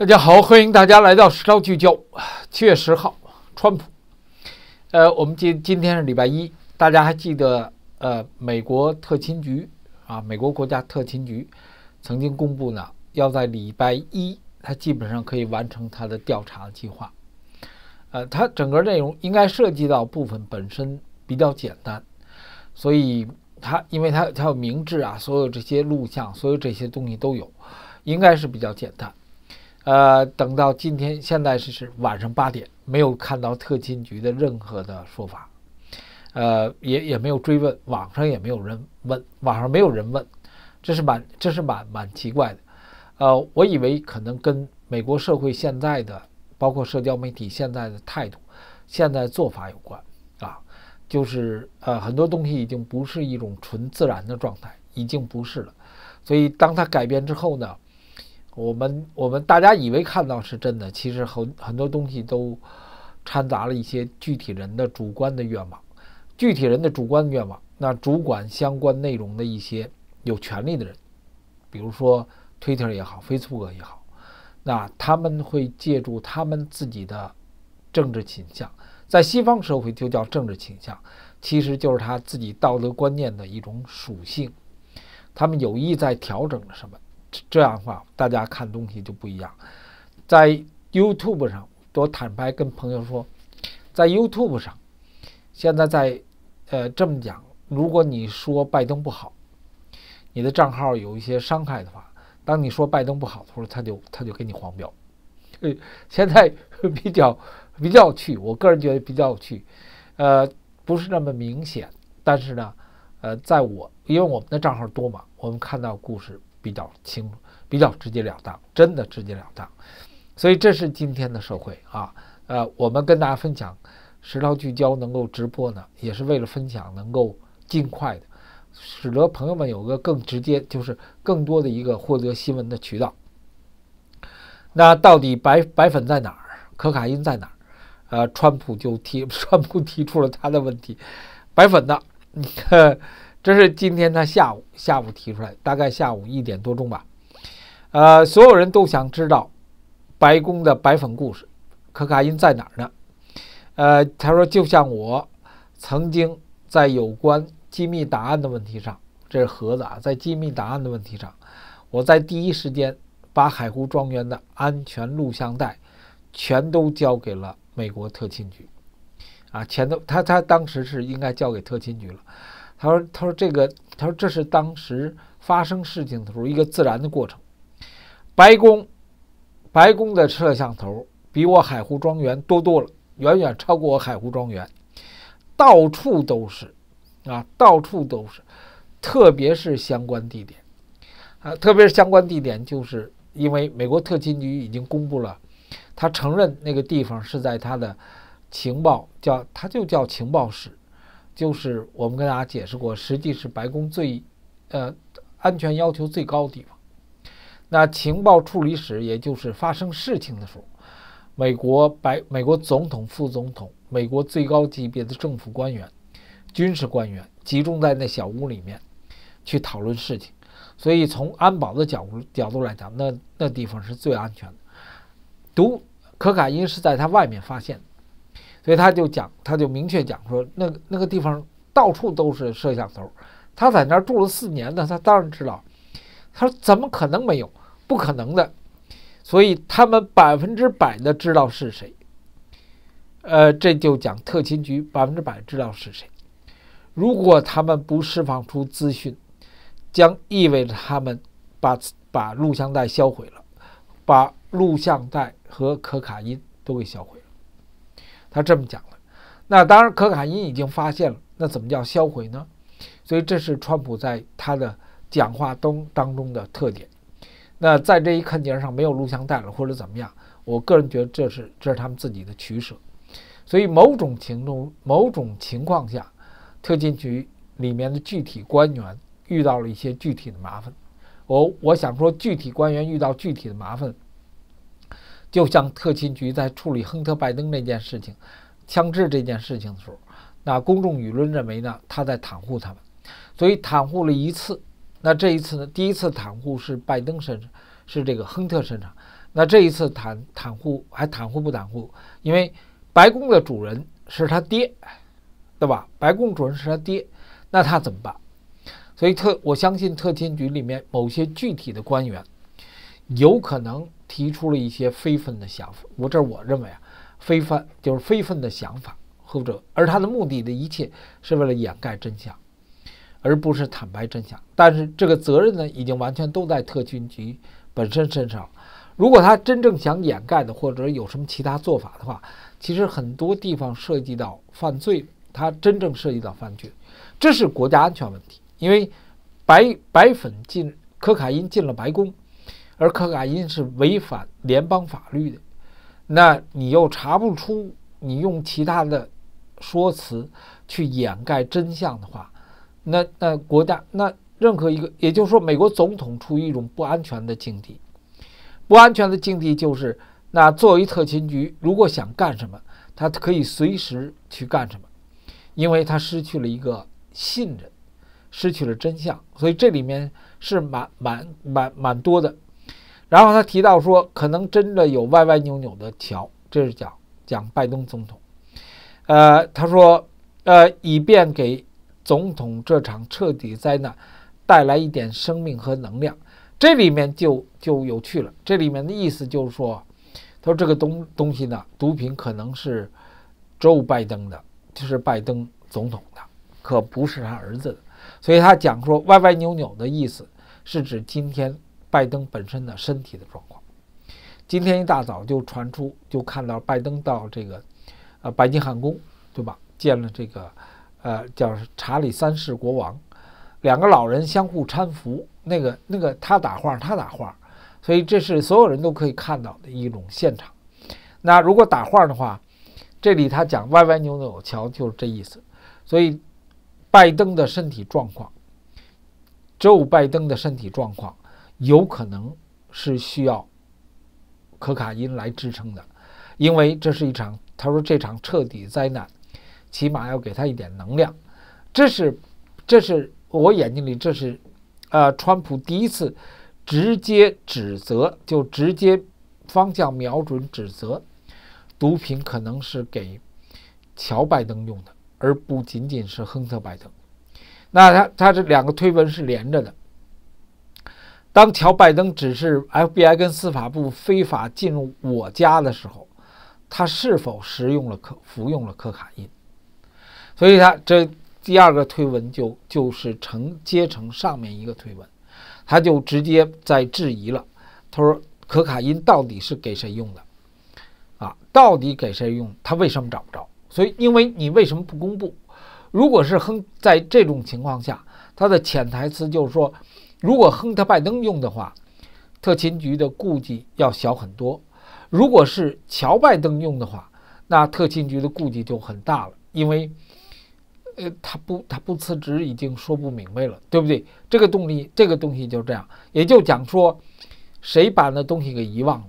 大家好，欢迎大家来到《时昭聚焦》。七月十号，川普。呃，我们今今天是礼拜一，大家还记得？呃，美国特勤局啊，美国国家特勤局曾经公布呢，要在礼拜一，他基本上可以完成他的调查计划。呃，它整个内容应该涉及到部分本身比较简单，所以它因为它它有明智啊，所有这些录像，所有这些东西都有，应该是比较简单。呃，等到今天，现在是是晚上八点，没有看到特勤局的任何的说法，呃，也也没有追问，网上也没有人问，网上没有人问，这是蛮这是蛮蛮奇怪的，呃，我以为可能跟美国社会现在的，包括社交媒体现在的态度，现在做法有关啊，就是呃，很多东西已经不是一种纯自然的状态，已经不是了，所以当它改变之后呢？我们我们大家以为看到是真的，其实很很多东西都掺杂了一些具体人的主观的愿望，具体人的主观愿望。那主管相关内容的一些有权利的人，比如说 Twitter 也好，Facebook 也好，那他们会借助他们自己的政治倾向，在西方社会就叫政治倾向，其实就是他自己道德观念的一种属性。他们有意在调整什么？这样的话，大家看东西就不一样。在 YouTube 上，我坦白跟朋友说，在 YouTube 上，现在在呃这么讲，如果你说拜登不好，你的账号有一些伤害的话，当你说拜登不好，的时候，他就他就给你黄标。现在 比较比较有趣，我个人觉得比较有趣，呃，不是那么明显，但是呢，呃，在我因为我们的账号多嘛，我们看到故事。比较清，比较直截了当，真的直截了当，所以这是今天的社会啊，呃，我们跟大家分享，食疗聚焦能够直播呢，也是为了分享，能够尽快的，使得朋友们有个更直接，就是更多的一个获得新闻的渠道。那到底白白粉在哪儿，可卡因在哪儿？呃，川普就提，川普提出了他的问题，白粉呢？你看。这是今天他下午下午提出来，大概下午一点多钟吧。呃，所有人都想知道白宫的白粉故事，可卡因在哪儿呢？呃，他说，就像我曾经在有关机密档案的问题上，这是盒子啊，在机密档案的问题上，我在第一时间把海湖庄园的安全录像带全都交给了美国特勤局。啊，全都他他当时是应该交给特勤局了。他说：“他说这个，他说这是当时发生事情的时候一个自然的过程。白宫，白宫的摄像头比我海湖庄园多多了，远远超过我海湖庄园，到处都是，啊，到处都是，特别是相关地点，啊，特别是相关地点，就是因为美国特勤局已经公布了，他承认那个地方是在他的情报，叫他就叫情报室。”就是我们跟大家解释过，实际是白宫最，呃，安全要求最高的地方。那情报处理室，也就是发生事情的时候，美国白美国总统、副总统、美国最高级别的政府官员、军事官员集中在那小屋里面去讨论事情。所以从安保的角度角度来讲，那那地方是最安全的。毒可卡因是在它外面发现的。所以他就讲，他就明确讲说，那那个地方到处都是摄像头，他在那儿住了四年呢，他当然知道。他说怎么可能没有？不可能的。所以他们百分之百的知道是谁。呃，这就讲特勤局百分之百知道是谁。如果他们不释放出资讯，将意味着他们把把录像带销毁了，把录像带和可卡因都给销毁。他这么讲了，那当然可卡因已经发现了，那怎么叫销毁呢？所以这是川普在他的讲话中当中的特点。那在这一案件上没有录像带了，或者怎么样？我个人觉得这是这是他们自己的取舍。所以某种情动某种情况下，特勤局里面的具体官员遇到了一些具体的麻烦。我我想说具体官员遇到具体的麻烦。就像特勤局在处理亨特·拜登那件事情、枪支这件事情的时候，那公众舆论认为呢，他在袒护他们，所以袒护了一次。那这一次呢，第一次袒护是拜登身上，是这个亨特身上。那这一次袒袒护还袒护不袒护？因为白宫的主人是他爹，对吧？白宫主人是他爹，那他怎么办？所以特，我相信特勤局里面某些具体的官员有可能。提出了一些非分的想法，我这我认为啊，非分就是非分的想法，或者而他的目的的一切是为了掩盖真相，而不是坦白真相。但是这个责任呢，已经完全都在特勤局本身身上如果他真正想掩盖的，或者有什么其他做法的话，其实很多地方涉及到犯罪，他真正涉及到犯罪，这是国家安全问题。因为白白粉进可卡因进了白宫。而可卡因是违反联邦法律的，那你又查不出，你用其他的说辞去掩盖真相的话，那那国家那任何一个，也就是说，美国总统处于一种不安全的境地。不安全的境地就是，那作为特勤局，如果想干什么，他可以随时去干什么，因为他失去了一个信任，失去了真相，所以这里面是蛮蛮蛮蛮多的。然后他提到说，可能真的有歪歪扭扭的桥，这是讲讲拜登总统。呃，他说，呃，以便给总统这场彻底灾难带来一点生命和能量。这里面就就有趣了。这里面的意思就是说，他说这个东东西呢，毒品可能是周拜登的，就是拜登总统的，可不是他儿子的。所以他讲说歪歪扭扭的意思是指今天。拜登本身的身体的状况，今天一大早就传出，就看到拜登到这个，呃，白金汉宫，对吧？见了这个，呃，叫查理三世国王，两个老人相互搀扶，那个那个他打话，他打话，所以这是所有人都可以看到的一种现场。那如果打话的话，这里他讲歪歪扭扭，瞧就是这意思。所以拜登的身体状况，周有拜登的身体状况。有可能是需要可卡因来支撑的，因为这是一场他说这场彻底灾难，起码要给他一点能量。这是这是我眼睛里，这是呃，川普第一次直接指责，就直接方向瞄准指责毒品可能是给乔拜登用的，而不仅仅是亨特拜登。那他他这两个推文是连着的。当乔·拜登指示 FBI 跟司法部非法进入我家的时候，他是否食用了可服用了可卡因？所以，他这第二个推文就就是承接成上面一个推文，他就直接在质疑了。他说：“可卡因到底是给谁用的？啊，到底给谁用？他为什么找不着？所以，因为你为什么不公布？如果是哼，在这种情况下，他的潜台词就是说。”如果亨特·拜登用的话，特勤局的顾忌要小很多；如果是乔·拜登用的话，那特勤局的顾忌就很大了，因为，呃，他不他不辞职已经说不明白了，对不对？这个动力这个东西就这样，也就讲说，谁把那东西给遗忘了？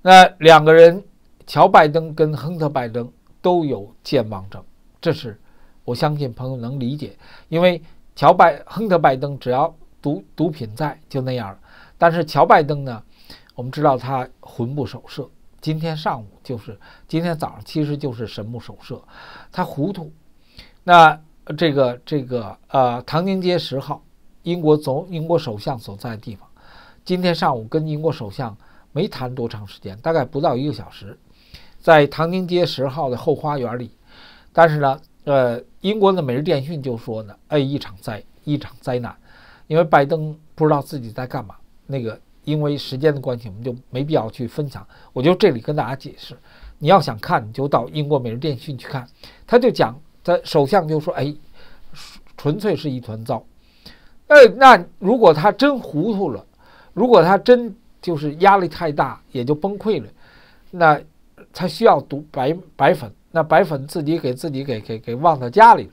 那两个人，乔·拜登跟亨特·拜登都有健忘症，这是我相信朋友能理解，因为乔·拜亨特·拜登只要。毒毒品在就那样，但是乔拜登呢？我们知道他魂不守舍。今天上午就是今天早上，其实就是神不守舍，他糊涂。那这个这个呃，唐宁街十号，英国总英国首相所在的地方，今天上午跟英国首相没谈多长时间，大概不到一个小时，在唐宁街十号的后花园里。但是呢，呃，英国的《每日电讯》就说呢，哎，一场灾，一场灾难。因为拜登不知道自己在干嘛，那个因为时间的关系，我们就没必要去分享。我就这里跟大家解释，你要想看，你就到英国每日电讯去看。他就讲，在首相就说，哎，纯粹是一团糟。哎，那如果他真糊涂了，如果他真就是压力太大，也就崩溃了，那他需要毒白白粉，那白粉自己给自己给给给忘到家里了。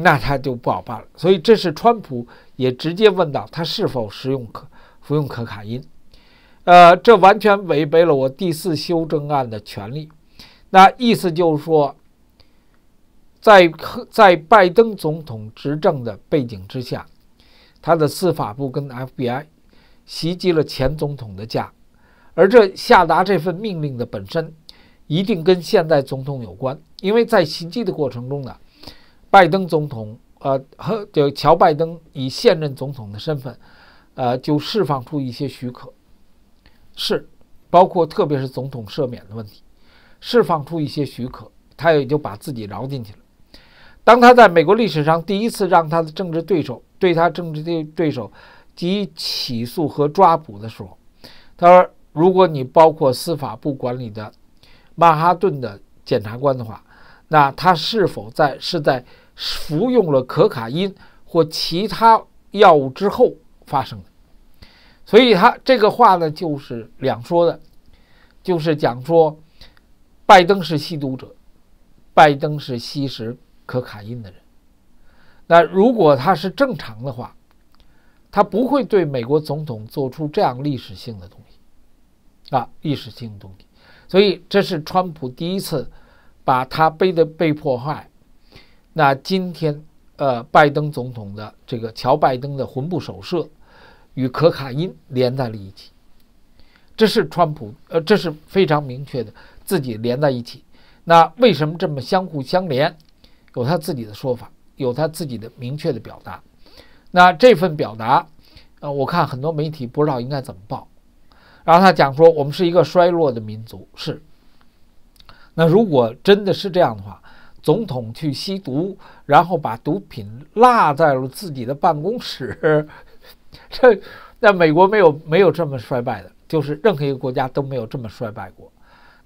那他就不好办了，所以这是川普也直接问到他是否食用、可服用可卡因，呃，这完全违背了我第四修正案的权利。那意思就是说，在在拜登总统执政的背景之下，他的司法部跟 FBI 袭击了前总统的家，而这下达这份命令的本身一定跟现在总统有关，因为在袭击的过程中呢。拜登总统，呃，和就乔拜登以现任总统的身份，呃，就释放出一些许可，是包括特别是总统赦免的问题，释放出一些许可，他也就把自己饶进去了。当他在美国历史上第一次让他的政治对手对他政治对对手及起诉和抓捕的时候，他说：“如果你包括司法部管理的曼哈顿的检察官的话，那他是否在是在？”服用了可卡因或其他药物之后发生的，所以他这个话呢，就是两说的，就是讲说拜登是吸毒者，拜登是吸食可卡因的人。那如果他是正常的话，他不会对美国总统做出这样历史性的东西啊，历史性的东西。所以这是川普第一次把他背的被破坏。那今天，呃，拜登总统的这个乔拜登的魂不守舍，与可卡因连在了一起，这是川普，呃，这是非常明确的自己连在一起。那为什么这么相互相连？有他自己的说法，有他自己的明确的表达。那这份表达，呃，我看很多媒体不知道应该怎么报。然后他讲说，我们是一个衰落的民族，是。那如果真的是这样的话，总统去吸毒，然后把毒品落在了自己的办公室，这，那美国没有没有这么衰败的，就是任何一个国家都没有这么衰败过，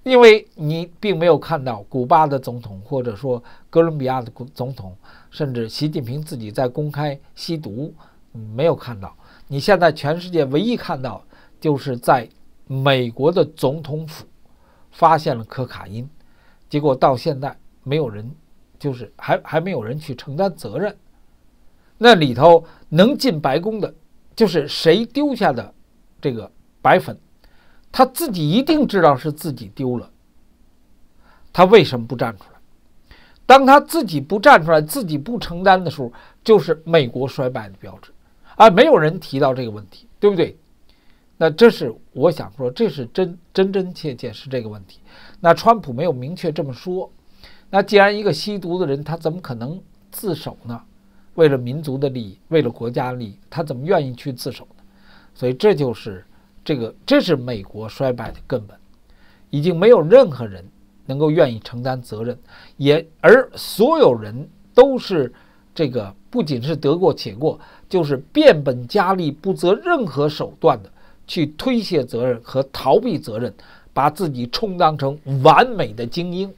因为你并没有看到古巴的总统，或者说哥伦比亚的总统，甚至习近平自己在公开吸毒，没有看到。你现在全世界唯一看到就是在美国的总统府发现了可卡因，结果到现在。没有人，就是还还没有人去承担责任。那里头能进白宫的，就是谁丢下的这个白粉，他自己一定知道是自己丢了。他为什么不站出来？当他自己不站出来、自己不承担的时候，就是美国衰败的标志。啊，没有人提到这个问题，对不对？那这是我想说，这是真真真切切是这个问题。那川普没有明确这么说。那既然一个吸毒的人，他怎么可能自首呢？为了民族的利益，为了国家利益，他怎么愿意去自首呢？所以这就是这个，这是美国衰败的根本。已经没有任何人能够愿意承担责任，也而所有人都是这个，不仅是得过且过，就是变本加厉，不择任何手段的去推卸责任和逃避责任，把自己充当成完美的精英。